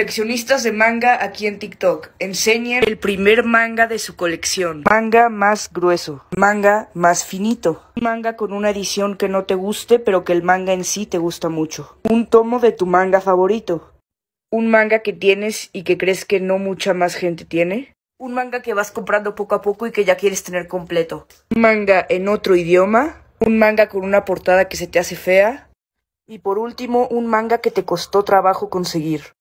Coleccionistas de manga aquí en TikTok enseñen el primer manga de su colección. Manga más grueso, manga más finito, manga con una edición que no te guste pero que el manga en sí te gusta mucho. Un tomo de tu manga favorito. Un manga que tienes y que crees que no mucha más gente tiene. Un manga que vas comprando poco a poco y que ya quieres tener completo. Un manga en otro idioma. Un manga con una portada que se te hace fea. Y por último, un manga que te costó trabajo conseguir.